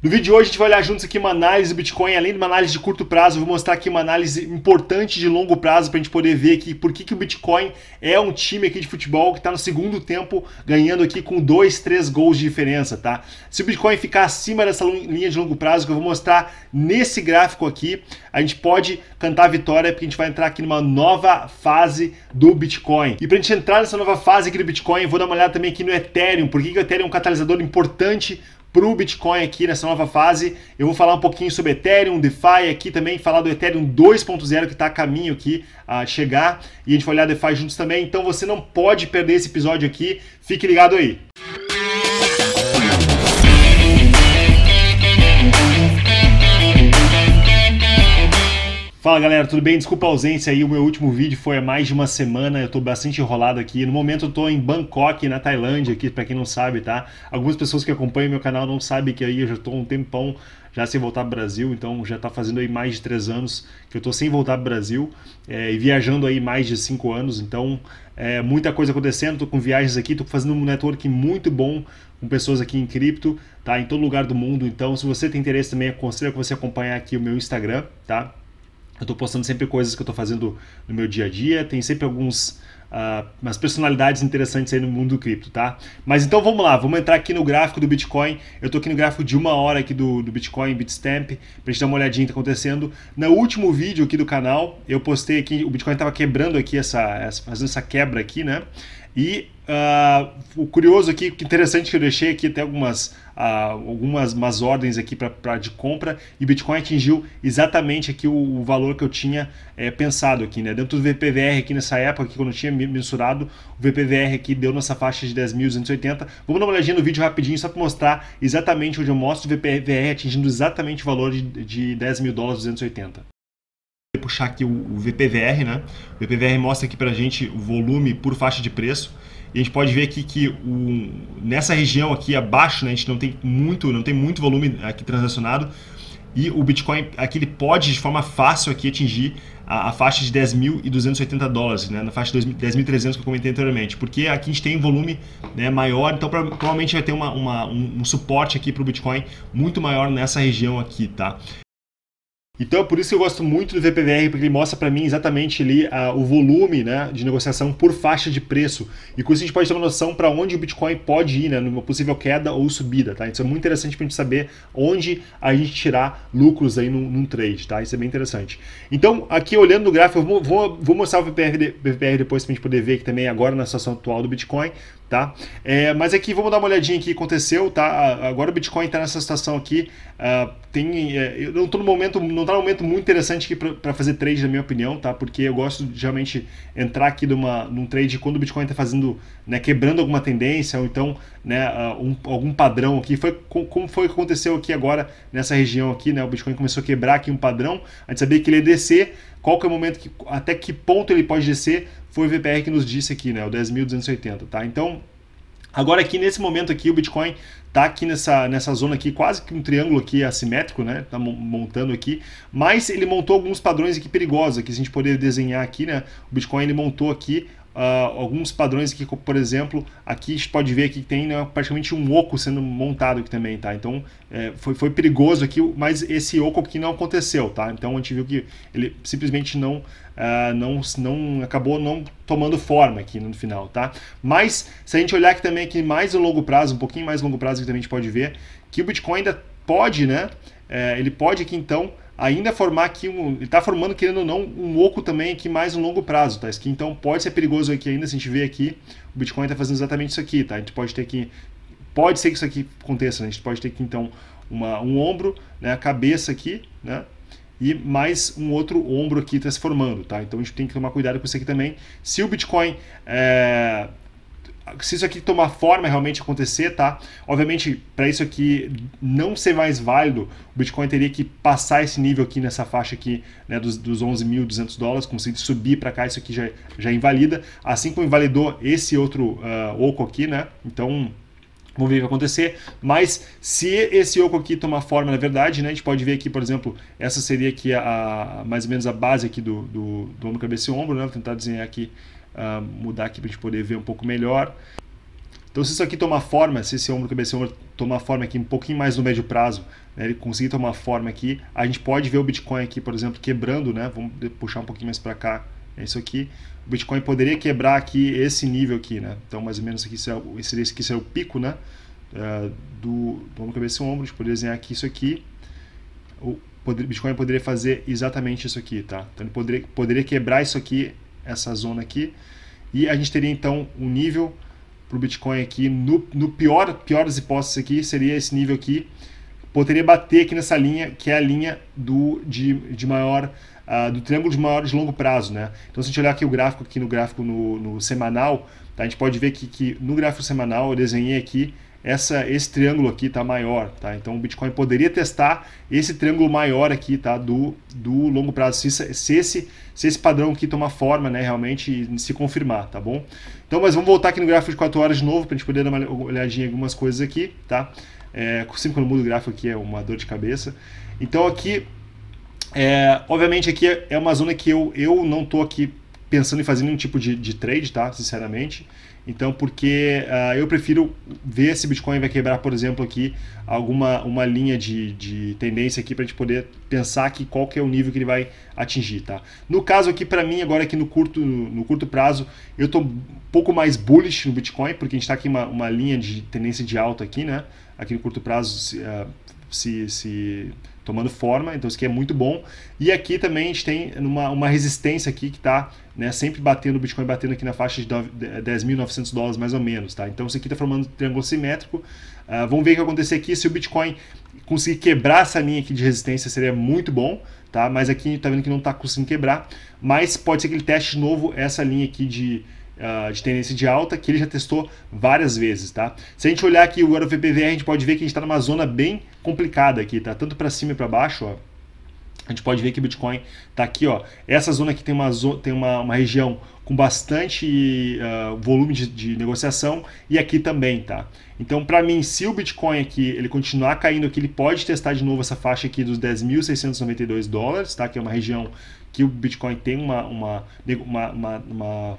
No vídeo de hoje a gente vai olhar juntos aqui uma análise do Bitcoin, além de uma análise de curto prazo, eu vou mostrar aqui uma análise importante de longo prazo para a gente poder ver aqui por que, que o Bitcoin é um time aqui de futebol que está no segundo tempo ganhando aqui com dois, três gols de diferença, tá? Se o Bitcoin ficar acima dessa linha de longo prazo que eu vou mostrar nesse gráfico aqui, a gente pode cantar a vitória porque a gente vai entrar aqui numa nova fase do Bitcoin. E para a gente entrar nessa nova fase aqui do Bitcoin, eu vou dar uma olhada também aqui no Ethereum, por que, que o Ethereum é um catalisador importante para o Bitcoin aqui nessa nova fase. Eu vou falar um pouquinho sobre Ethereum, DeFi aqui também, falar do Ethereum 2.0 que está a caminho aqui a chegar e a gente vai olhar DeFi juntos também. Então você não pode perder esse episódio aqui. Fique ligado aí. Fala galera, tudo bem? Desculpa a ausência aí, o meu último vídeo foi há mais de uma semana, eu tô bastante enrolado aqui. No momento eu tô em Bangkok, na Tailândia, aqui para quem não sabe, tá? Algumas pessoas que acompanham meu canal não sabem que aí eu já tô um tempão já sem voltar pro Brasil, então já tá fazendo aí mais de três anos que eu tô sem voltar pro Brasil é, e viajando aí mais de cinco anos, então é, muita coisa acontecendo, tô com viagens aqui, tô fazendo um networking muito bom com pessoas aqui em cripto, tá? Em todo lugar do mundo, então se você tem interesse também, aconselho que você acompanhar aqui o meu Instagram, tá? Eu estou postando sempre coisas que eu estou fazendo no meu dia a dia. Tem sempre alguns uh, umas personalidades interessantes aí no mundo do cripto, tá? Mas então vamos lá, vamos entrar aqui no gráfico do Bitcoin. Eu estou aqui no gráfico de uma hora aqui do, do Bitcoin, Bitstamp, para gente dar uma olhadinha que está acontecendo. No último vídeo aqui do canal, eu postei aqui, o Bitcoin estava quebrando aqui essa, essa, fazendo essa quebra aqui, né? E uh, o curioso aqui, o interessante que eu deixei aqui até algumas, uh, algumas umas ordens aqui para de compra e Bitcoin atingiu exatamente aqui o, o valor que eu tinha é, pensado aqui, né? Dentro do VPVR aqui nessa época, aqui, quando eu tinha mensurado, o VPVR aqui deu nessa faixa de 10.280. Vamos dar uma olhadinha no vídeo rapidinho só para mostrar exatamente onde eu mostro o VPVR atingindo exatamente o valor de, de 10 mil dólares puxar aqui o, o VPVR, né? O VPVR mostra aqui para a gente o volume por faixa de preço. E a gente pode ver aqui que o, nessa região aqui abaixo, né, a gente não tem muito, não tem muito volume aqui transacionado. E o Bitcoin aqui ele pode de forma fácil aqui atingir a, a faixa de 10.280 dólares, né, na faixa de 10.300 que eu comentei anteriormente, porque aqui a gente tem um volume né, maior, então pra, provavelmente vai ter uma, uma um, um suporte aqui para o Bitcoin muito maior nessa região aqui, tá? Então é por isso que eu gosto muito do VPVR, porque ele mostra para mim exatamente ali a, o volume né, de negociação por faixa de preço. E com isso a gente pode ter uma noção para onde o Bitcoin pode ir, né, numa possível queda ou subida. Tá? Isso é muito interessante para a gente saber onde a gente tirar lucros aí num, num, trade. Tá? Isso é bem interessante. Então, aqui olhando no gráfico, eu vou, vou, vou mostrar o VPR, VPR depois para a gente poder ver aqui também agora na situação atual do Bitcoin tá? É, mas aqui vamos dar uma olhadinha aqui aconteceu, tá? Agora o Bitcoin está nessa situação aqui. Uh, tem, é, eu não estou no momento, não tá no momento muito interessante aqui para fazer trade, na minha opinião, tá? Porque eu gosto de realmente entrar aqui numa, num trade quando o Bitcoin está fazendo, né, quebrando alguma tendência ou então, né, ah, um, algum padrão aqui. Foi como foi que aconteceu aqui agora nessa região aqui, né? O Bitcoin começou a quebrar aqui um padrão. A gente sabia que ele ia descer, qual que é o momento que até que ponto ele pode descer, foi o VPR que nos disse aqui, né, o 10.280, tá? Então, agora aqui nesse momento aqui o Bitcoin tá aqui nessa, nessa zona aqui, quase que um triângulo aqui assimétrico, né? Tá montando aqui, mas ele montou alguns padrões aqui perigosos, aqui a gente poderia desenhar aqui, né? O Bitcoin ele montou aqui uh, alguns padrões aqui, por exemplo, aqui a gente pode ver que tem né, praticamente um oco sendo montado aqui também, tá? Então é, foi, foi perigoso aqui, mas esse oco aqui não aconteceu, tá? Então a gente viu que ele simplesmente não, uh, não, não acabou não tomando forma aqui no final, tá? Mas se a gente olhar aqui também aqui mais a longo prazo, um pouquinho mais longo prazo que também a gente pode ver que o Bitcoin ainda pode, né? É, ele pode aqui então ainda formar aqui um. Ele tá formando, querendo ou não, um oco também aqui mais um longo prazo, tá? Isso aqui, então pode ser perigoso aqui ainda, se a gente vê aqui, o Bitcoin está fazendo exatamente isso aqui, tá? A gente pode ter que. Pode ser que isso aqui aconteça, né? A gente pode ter que então uma, um ombro, né? A cabeça aqui, né? E mais um outro ombro aqui transformando, tá, tá? Então a gente tem que tomar cuidado com isso aqui também. Se o Bitcoin é, se isso aqui tomar forma realmente acontecer, tá? Obviamente, para isso aqui não ser mais válido, o Bitcoin teria que passar esse nível aqui nessa faixa aqui, né, dos, dos 11.200 dólares, conseguir subir para cá, isso aqui já, já invalida, assim como invalidou esse outro uh, oco aqui, né? Então, Vamos ver o que vai acontecer. Mas se esse oco aqui tomar forma, na verdade, né, a gente pode ver aqui, por exemplo, essa seria aqui a, a mais ou menos a base aqui do, do, do ombro, cabeça e ombro, né? Vou tentar desenhar aqui uh, mudar aqui para a gente poder ver um pouco melhor. Então, se isso aqui tomar forma, se esse ombro, cabeça e ombro tomar forma aqui um pouquinho mais no médio prazo, né, ele conseguir tomar forma aqui, a gente pode ver o Bitcoin aqui, por exemplo, quebrando, né? Vamos puxar um pouquinho mais para cá, é isso aqui. O Bitcoin poderia quebrar aqui esse nível aqui, né? Então, mais ou menos aqui é seria, esse aqui seria é o pico, né? Uh, do, do ombro, cabeça e ombro, a gente poderia desenhar aqui isso aqui. O Bitcoin poderia fazer exatamente isso aqui, tá? Então, ele poderia, poderia quebrar isso aqui essa zona aqui. E a gente teria então um nível para o Bitcoin aqui, no, no pior, pior das hipóteses aqui, seria esse nível aqui, poderia bater aqui nessa linha, que é a linha do, de, de maior, uh, do triângulo de maior de longo prazo. Né? Então, se a gente olhar aqui o gráfico, aqui no gráfico no, no semanal, tá? a gente pode ver que, que no gráfico semanal eu desenhei aqui essa, esse triângulo aqui está maior, tá? Então o Bitcoin poderia testar esse triângulo maior aqui, tá? Do, do longo prazo, se, se, esse, se esse padrão aqui tomar forma, né? Realmente se confirmar, tá bom? Então, mas vamos voltar aqui no gráfico de 4 horas de novo, para a gente poder dar uma olhadinha em algumas coisas aqui, tá? É, sempre quando mudo o gráfico aqui é uma dor de cabeça. Então aqui, é, obviamente aqui é uma zona que eu, eu não tô aqui pensando em fazer nenhum tipo de, de trade, tá? Sinceramente. Então, porque uh, eu prefiro ver se Bitcoin vai quebrar, por exemplo, aqui alguma uma linha de, de tendência aqui para a gente poder pensar que qual que é o nível que ele vai atingir, tá? No caso aqui, para mim, agora aqui no curto, no, no curto prazo, eu estou um pouco mais bullish no Bitcoin, porque a gente está aqui uma, uma linha de tendência de alta aqui, né? Aqui no curto prazo, se, uh, se, se tomando forma, então isso aqui é muito bom. E aqui também a gente tem uma, uma resistência aqui que está né, sempre batendo, o Bitcoin batendo aqui na faixa de 10.900 eh, dólares mais ou menos, tá? Então isso aqui está formando um triângulo simétrico. Uh, vamos ver o que acontecer aqui, se o Bitcoin conseguir quebrar essa linha aqui de resistência seria muito bom, tá? Mas aqui está vendo que não está conseguindo quebrar, mas pode ser que ele teste de novo essa linha aqui de uh, de tendência de alta que ele já testou várias vezes, tá? Se a gente olhar aqui agora o VPVR, a gente pode ver que a gente está numa zona bem complicada aqui, tá? Tanto para cima e para baixo, ó. A gente pode ver que o Bitcoin está aqui, ó. Essa zona aqui tem uma, tem uma, uma região com bastante uh, volume de, de, negociação e aqui também, tá? Então, para mim, se o Bitcoin aqui ele continuar caindo aqui, ele pode testar de novo essa faixa aqui dos 10.692 dólares, tá? Que é uma região que o Bitcoin tem uma, uma, uma, uma, uma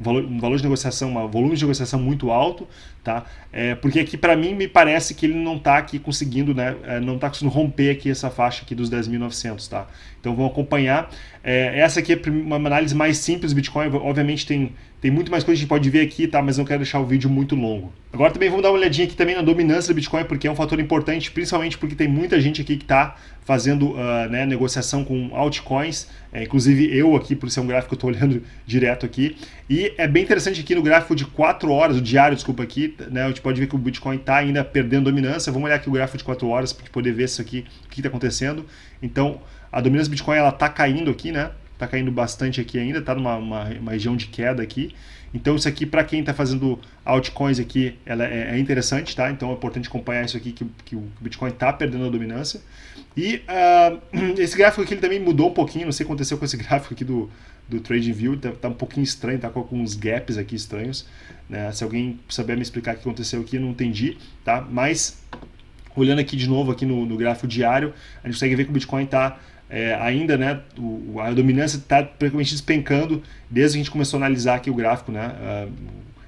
um valor, um valor de negociação, um volume de negociação muito alto, tá? É, porque aqui para mim me parece que ele não está aqui conseguindo, né? É, não está conseguindo romper aqui essa faixa aqui dos 10.900, tá? Então vamos acompanhar. É, essa aqui é uma análise mais simples do Bitcoin, obviamente tem tem muito mais coisa que a gente pode ver aqui, tá? Mas não quero deixar o vídeo muito longo. Agora também vamos dar uma olhadinha aqui também na dominância do Bitcoin, porque é um fator importante, principalmente porque tem muita gente aqui que está fazendo uh, né, negociação com altcoins, é, inclusive eu aqui, por ser um gráfico, eu estou olhando direto aqui. E é bem interessante aqui no gráfico de 4 horas, o diário, desculpa aqui, né? A gente pode ver que o Bitcoin está ainda perdendo dominância. Vamos olhar aqui o gráfico de 4 horas para poder ver isso aqui, o que está acontecendo. Então, a dominância do Bitcoin ela está caindo aqui, né? está caindo bastante aqui ainda, está numa uma, uma região de queda aqui. Então isso aqui, para quem está fazendo altcoins aqui, ela é, é, interessante, tá? Então é importante acompanhar isso aqui, que, que o Bitcoin está perdendo a dominância. E uh, esse gráfico aqui ele também mudou um pouquinho, não sei o que aconteceu com esse gráfico aqui do, do TradingView, está tá um pouquinho estranho, tá com alguns gaps aqui estranhos. Né? Se alguém saber me explicar o que aconteceu aqui, eu não entendi, tá? Mas olhando aqui de novo aqui no, no gráfico diário, a gente consegue ver que o Bitcoin está é, ainda, né, o, a dominância está praticamente despencando desde que a gente começou a analisar aqui o gráfico, né, uh,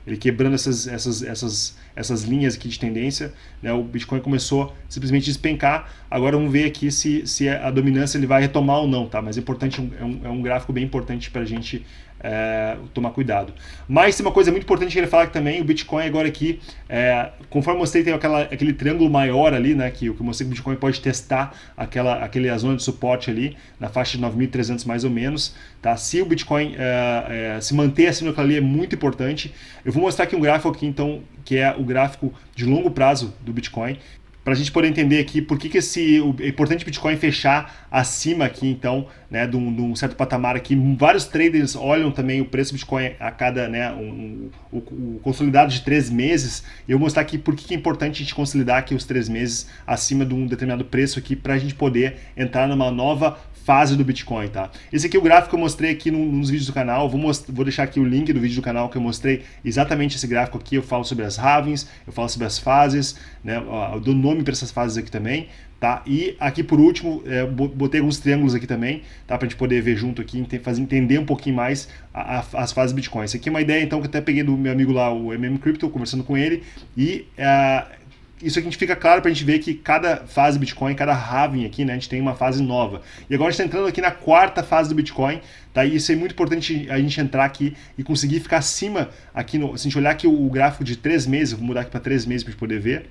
ele quebrando essas, essas, essas, essas linhas aqui de tendência, né, o Bitcoin começou simplesmente a despencar, agora vamos ver aqui se, se a dominância ele vai retomar ou não, tá, mas é importante, é um, é um gráfico bem importante para a gente é, tomar cuidado. Mas tem uma coisa muito importante que ele fala que também, o Bitcoin agora aqui, é, conforme eu mostrei, tem aquela, aquele triângulo maior ali, né, que, que eu mostrei que o Bitcoin pode testar aquela, aquele, zona de suporte ali, na faixa de 9.300 mais ou menos. Tá? Se o Bitcoin é, é se manter assim naquela ali é muito importante. Eu vou mostrar aqui um gráfico aqui, então, que é o gráfico de longo prazo do Bitcoin, para a gente poder entender aqui por que, que esse, o, é importante Bitcoin fechar acima aqui, então, né, de um, de um, certo patamar aqui. Vários traders olham também o preço do Bitcoin a cada, né, um, um, o, consolidado de três meses. Eu vou mostrar aqui por que, que é importante a gente consolidar aqui os três meses acima de um determinado preço aqui para a gente poder entrar numa nova fase do Bitcoin, tá? Esse aqui é o gráfico que eu mostrei aqui nos vídeos do canal, vou, vou deixar aqui o link do vídeo do canal que eu mostrei exatamente esse gráfico aqui, eu falo sobre as halvings, eu falo sobre as fases, né, do nome para essas fases aqui também, tá? E aqui por último, é, botei alguns triângulos aqui também, tá? Para a gente poder ver junto aqui, fazer entender um pouquinho mais a, a, as fases Bitcoin. Isso aqui é uma ideia, então, que eu até peguei do meu amigo lá, o MM Crypto, conversando com ele, e uh, isso aqui a gente fica claro para a gente ver que cada fase do Bitcoin, cada halving aqui, né, a gente tem uma fase nova. E agora a gente está entrando aqui na quarta fase do Bitcoin, tá? E isso é muito importante a gente entrar aqui e conseguir ficar acima aqui no, se a gente olhar aqui o gráfico de três meses, vou mudar aqui para três meses para a gente poder ver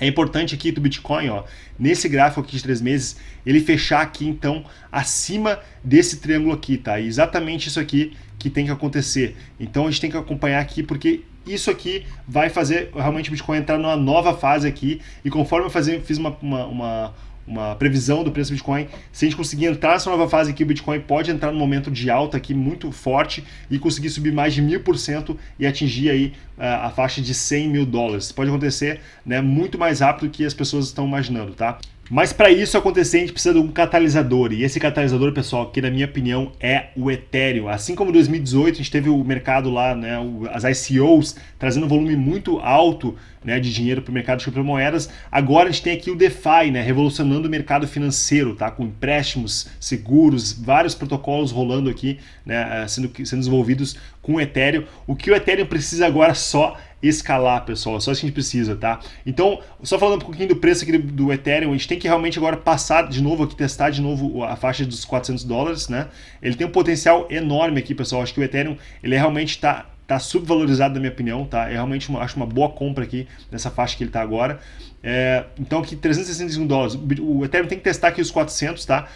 é importante aqui do Bitcoin, ó, nesse gráfico aqui de três meses, ele fechar aqui então acima desse triângulo aqui, tá? E exatamente isso aqui que tem que acontecer. Então a gente tem que acompanhar aqui porque isso aqui vai fazer realmente o Bitcoin entrar numa nova fase aqui. E conforme eu fazer, fiz uma, uma, uma uma previsão do preço do Bitcoin. Se a gente conseguir entrar nessa nova fase aqui, o Bitcoin pode entrar no momento de alta aqui muito forte e conseguir subir mais de mil por cento e atingir aí eh, a faixa de 100 mil dólares. Pode acontecer né, muito mais rápido do que as pessoas estão imaginando, tá? Mas para isso acontecer, a gente precisa de um catalisador. E esse catalisador, pessoal, que na minha opinião é o Ethereum. Assim como em 2018 a gente teve o mercado lá, né, as ICOs, trazendo um volume muito alto né, de dinheiro para o mercado de criptomoedas, agora a gente tem aqui o DeFi, né, revolucionando o mercado financeiro, tá, com empréstimos, seguros, vários protocolos rolando aqui, né, eh, sendo, sendo desenvolvidos com o Ethereum. O que o Ethereum precisa agora só escalar, pessoal. É só isso que a gente precisa, tá? Então, só falando um pouquinho do preço aqui do Ethereum, a gente tem que realmente agora passar de novo aqui, testar de novo a faixa dos 400 dólares, né? Ele tem um potencial enorme aqui, pessoal. Acho que o Ethereum, ele é realmente está tá subvalorizado na minha opinião, tá? é realmente uma, acho uma boa compra aqui nessa faixa que ele tá agora. É, então aqui 365 dólares. O Ethereum tem que testar aqui os 400, tá?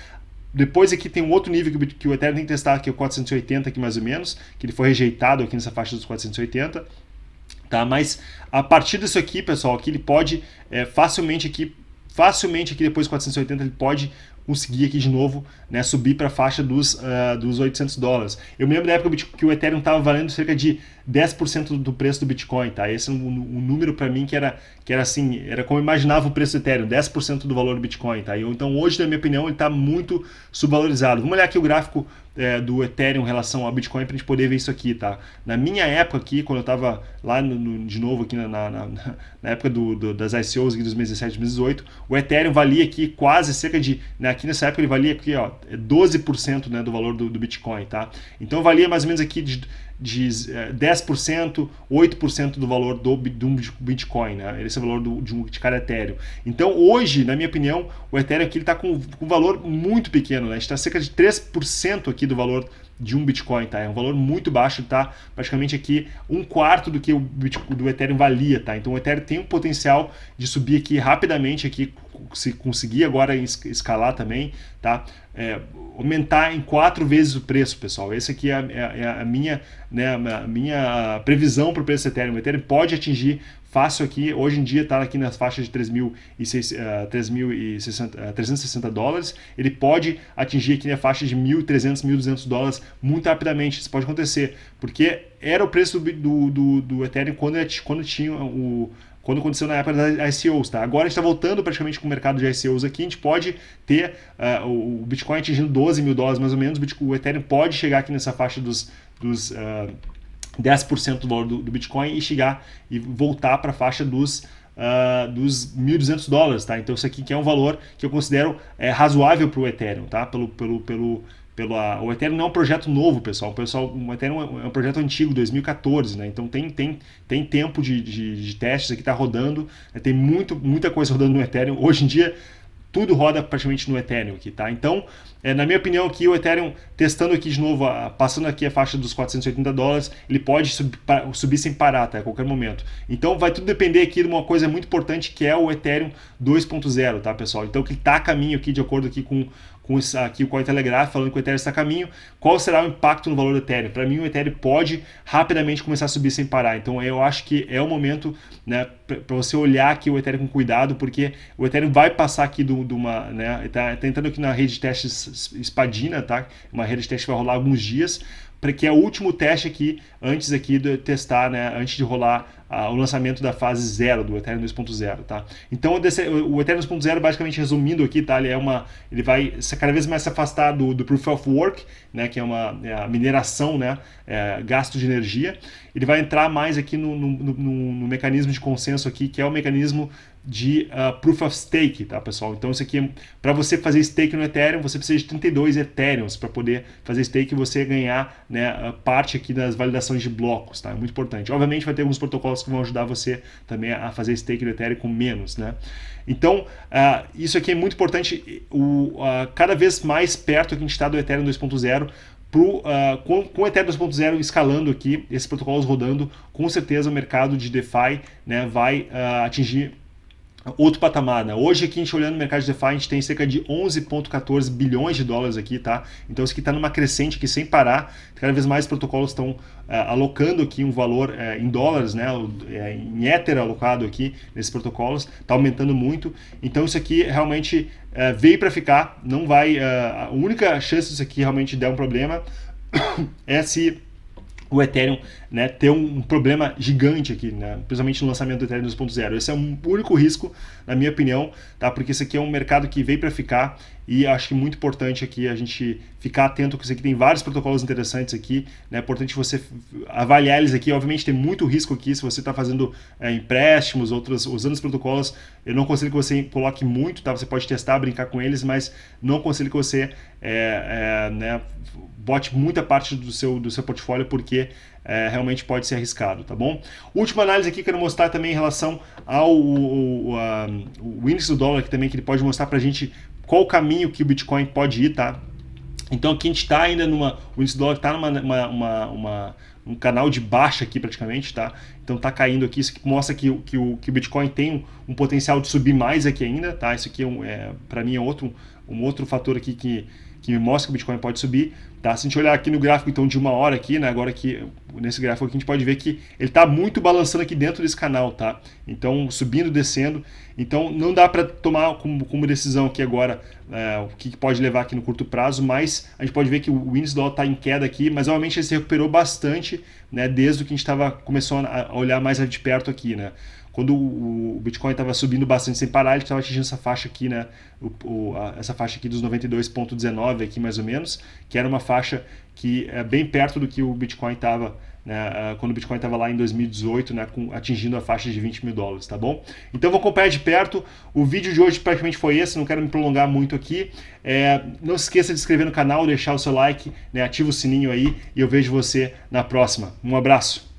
Depois aqui tem um outro nível que, que o Ethereum tem que testar, que é o 480 aqui mais ou menos, que ele foi rejeitado aqui nessa faixa dos 480. Tá? Mas a partir disso aqui, pessoal, aqui ele pode é, facilmente aqui, facilmente aqui depois de 480, ele pode conseguir aqui de novo, né, subir para a faixa dos, uh, dos 800 dólares. Eu me lembro da época que o Ethereum estava valendo cerca de 10% do preço do Bitcoin, tá? Esse é um, um número para mim que era, que era assim, era como eu imaginava o preço do Ethereum, 10% do valor do Bitcoin, tá? então hoje, na minha opinião, ele está muito subvalorizado. Vamos olhar aqui o gráfico é, do Ethereum em relação ao Bitcoin para a gente poder ver isso aqui, tá? Na minha época aqui, quando eu estava lá no, no, de novo aqui na, na, na época do, do, das ICOs de 2017, 2018, o Ethereum valia aqui quase cerca de, né, aqui nessa época ele valia aqui, ó, 12% é né, do valor do, do Bitcoin, tá? Então valia mais ou menos aqui de de 10%, eh, 8% do valor do, do Bitcoin, né? esse é o valor do, de, um, de cada Ethereum. Então hoje, na minha opinião, o Ethereum aqui está com, com um valor muito pequeno, né? está cerca de 3% aqui do valor de um Bitcoin, tá? É um valor muito baixo, tá? Praticamente aqui um quarto do que o Bitcoin, do Ethereum valia, tá? Então o Ethereum tem um potencial de subir aqui rapidamente aqui se conseguir agora escalar também, tá? É, aumentar em quatro vezes o preço, pessoal. Essa aqui é, é a, é a minha, né, a minha previsão para o preço do Ethereum. O Ethereum pode atingir fácil aqui, hoje em dia está aqui nas faixas de e eh, e 360 eh, dólares, ele pode atingir aqui na faixa de 1.300, 1.200 dólares muito rapidamente, isso pode acontecer, porque era o preço do, do, do Ethereum quando, é quando tinha o quando aconteceu na época das ICOs, tá? Agora a gente está voltando praticamente com o mercado de ICOs aqui, a gente pode ter uh, o Bitcoin atingindo 12 mil dólares mais ou menos, o Ethereum pode chegar aqui nessa faixa dos, dos uh, ah, 10% do valor do, do, Bitcoin e chegar e voltar para a faixa dos uh, dos 1.200 dólares, tá? Então isso aqui que é um valor que eu considero é, razoável para o Ethereum, tá? Pelo, pelo, pelo pelo o Ethereum não é um projeto novo, pessoal. O pessoal, o Ethereum é um é projeto antigo, 2014, né? Então tem tem tem tempo de, de, de testes aqui está rodando, né? tem muito muita coisa rodando no Ethereum. Hoje em dia tudo roda praticamente no Ethereum aqui, tá? Então, é, na minha opinião aqui, o Ethereum, testando aqui de novo, a, passando aqui a faixa dos 480 dólares, ele pode subir sem parar, tá? A qualquer momento. Então, vai tudo depender aqui de uma coisa muito importante, que é o Ethereum 2.0, tá, pessoal? Então, que está a caminho aqui, de acordo aqui com com isso, aqui o Coin Telegraph falando que o Ethereum está a caminho. Qual será o impacto no valor do Ethereum? Para mim, o Ethereum pode rapidamente começar a subir sem parar. Então, eu acho que é o momento né, para você olhar aqui o Ethereum com cuidado, porque o Ethereum vai passar aqui de uma. Né, está tá entrando aqui na rede de testes espadina, tá? Uma rede de teste vai rolar alguns dias para que é o último teste aqui antes aqui de testar, né, antes de rolar o lançamento da fase 0 do Ethereum 2.0, tá? Então o Ethereum 2.0 basicamente resumindo aqui, tá, ele é uma ele vai cada vez mais se afastar do, do Proof of Work, né, que é uma é a mineração, né, é, gasto de energia. Ele vai entrar mais aqui no, no, no, no mecanismo de consenso aqui, que é o mecanismo de uh, Proof of Stake, tá, pessoal? Então, isso aqui, é, para você fazer stake no Ethereum, você precisa de 32 Ethereums para poder fazer stake e você ganhar né, ah, parte aqui das validações de blocos, tá? É muito importante. Obviamente, vai ter alguns protocolos que vão ajudar você também a fazer stake no Ethereum com menos, né? Então, uh, isso aqui é muito importante. O, uh, cada vez mais perto que a gente está do Ethereum 2.0, Pro, uh, com, com o Ethereum 2.0 escalando aqui, esses protocolos rodando, com certeza o mercado de DeFi né, vai uh, atingir outro patamar, né? Hoje aqui a gente olhando o mercado de DeFi, a gente tem cerca de 11.14 bilhões de dólares aqui, tá? Então isso aqui está numa crescente que sem parar, cada vez mais protocolos estão uh, alocando aqui um valor uh, em dólares, né? Uh, em Ether alocado aqui nesses protocolos, está aumentando muito. Então isso aqui realmente veio para ficar, não vai... a única chance disso aqui realmente der um problema é se o Ethereum né, ter um problema gigante aqui, né, principalmente no lançamento do Ethereum 2.0. Esse é o um único risco, na minha opinião, tá? porque esse aqui é um mercado que veio para ficar e acho que é muito importante aqui a gente ficar atento que isso aqui. Tem vários protocolos interessantes aqui. Né? É importante você avaliar eles aqui. Obviamente tem muito risco aqui se você está fazendo é, empréstimos, outros, usando os protocolos. Eu não aconselho que você coloque muito, tá? Você pode testar, brincar com eles, mas não aconselho que você é, é, né, bote muita parte do seu, do seu portfólio porque é, realmente pode ser arriscado, tá bom? Última análise aqui que eu quero mostrar também em relação ao, ao índice do dólar, que também que ele pode mostrar para a gente qual o caminho que o Bitcoin pode ir, tá? Então aqui a gente está ainda numa. O índice dólar está numa uma, uma, uma, um canal de baixa aqui praticamente, tá? Então tá caindo aqui. Isso aqui mostra que, que, o, que o Bitcoin tem um, um potencial de subir mais aqui ainda, tá? Isso aqui é, um, é para mim é outro, um outro fator aqui que que me mostra que o Bitcoin pode subir. Tá? Se a gente olhar aqui no gráfico então de uma hora aqui, né? agora que nesse gráfico aqui a gente pode ver que ele está muito balançando aqui dentro desse canal, tá? Então subindo, descendo. Então não dá para tomar como, como, decisão aqui agora é, o que pode levar aqui no curto prazo, mas a gente pode ver que o índice dólar está em queda aqui, mas realmente ele se recuperou bastante, né? Desde que a gente tava, começou a olhar mais de perto aqui, né? quando o Bitcoin estava subindo bastante sem parar, ele estava atingindo essa faixa aqui, né? O, o, a, essa faixa aqui dos 92,19 aqui mais ou menos, que era uma faixa que é bem perto do que o Bitcoin estava né, ah, quando o Bitcoin estava lá em 2018, né, com, atingindo a faixa de 20 mil dólares, tá bom? Então vou acompanhar de perto. O vídeo de hoje praticamente foi esse, não quero me prolongar muito aqui. É, não se esqueça de se inscrever no canal, deixar o seu like, né, ativa o sininho aí e eu vejo você na próxima. Um abraço!